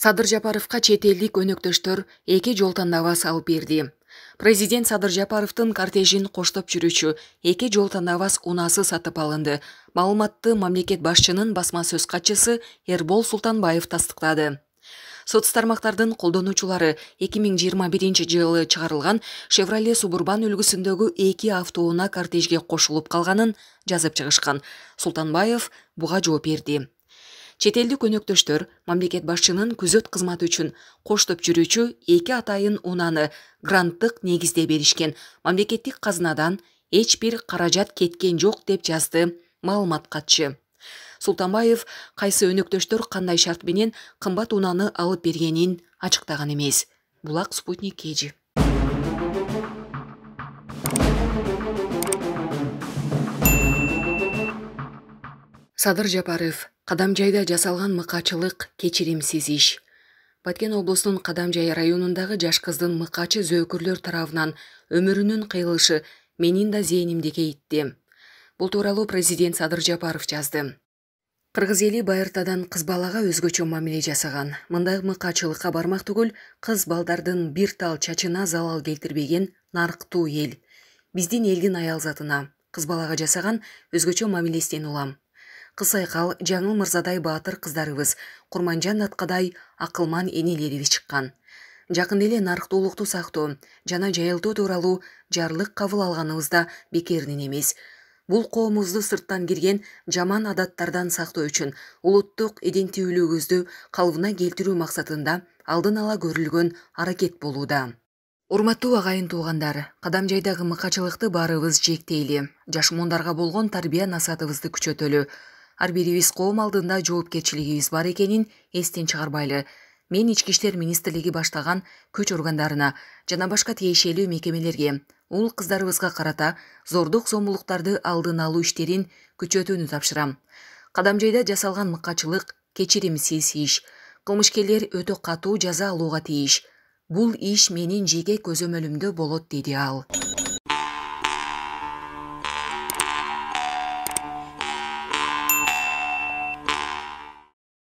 Садыр Жапаровқа четелдік өнөктөштөр еке жол навас салып берди президент Садыр Жапаровтың кортежин қоштып жүрүүчү эки жол тандабас унаасы сатып алынды маалыматты мамлекет башчынын басма сөз қатшысы Ербол султанбаев тастықлады. соц тармактардын 2021 жылы чығарылған chevrolet Субурбан үлгісіндегі эки автоуына кортежге қошылып қалғанын жазып чығышқан. султанбаев бұға жооп берді. чет элдик өнөктөштөр мамлекет башчынын күзөт кызматы үчүн коштоп жүрүүчү эки атайын унааны гранттык негизде беришкен мамлекеттик казынадан эч бир каражат кеткен жок деп жазды маалымат катчы султанбаев кайсы өнөктөштөр кандай шарт менен кымбат унааны алып бергенин ачыктаган эмес булак спутник кежи садыр жапаров кадамжайда жасалган мыкаачылык кечиримсиз иш баткен облусунун кадамжай районундагы жаш кыздын мыкаачы зөөкүрлөр тарабынан өмүрүнүн кыйылышы менин да зээнимди кейитти бул тууралуу президент садыр жапаров жазды кыргыз эли байыртадан кыз балага өзгөчө мамиле жасаган мындай мыкаачылыкка бармак түгүл кыз балдардын бир тал чачына залал келтирбеген нарктуу эл биздин элдин аялзатына кыз балага жасаган өзгөчө мамилесинен улам кызсайкал жаңыл мырзадай баатыр кыздарыбыз курманжан аткадай акылман энелерибиз чыккан жакында эле нарктуулукту сактоо жана жайылтуу тууралуу жарлык кабыл алганыбыз да бекеринен эмес бул коомубузду сырттан кирген жаман адаттардан сактоо үчүн улуттук идентиүүлүгүбүздү калыбына келтирүү максатында алдын ала көрүлгөн аракет болууда урматтуу агайын туугандар кадам жайдагы мыкаачылыкты баарыбыз жектейли жаш муундарга болгон тарбия насаатыбызды күчөтөлү ар бирибиз коом алдында жоопкерчилигибиз бар экенин эстен чыгарбайлы мен ички иштер министрлиги баштаган күч органдарына жана башка тиешелүү мекемелерге уул кыздарыбызга карата зордук зомбулуктарды алдын алуу иштерин күчөтүүнү тапшырам кадамжайда жасалган мыкачылык кечиримсиз иш кылмышкерлер өтө катуу жаза алууга тийиш бул иш менин жеке көзөмөлүмдө болот деди ал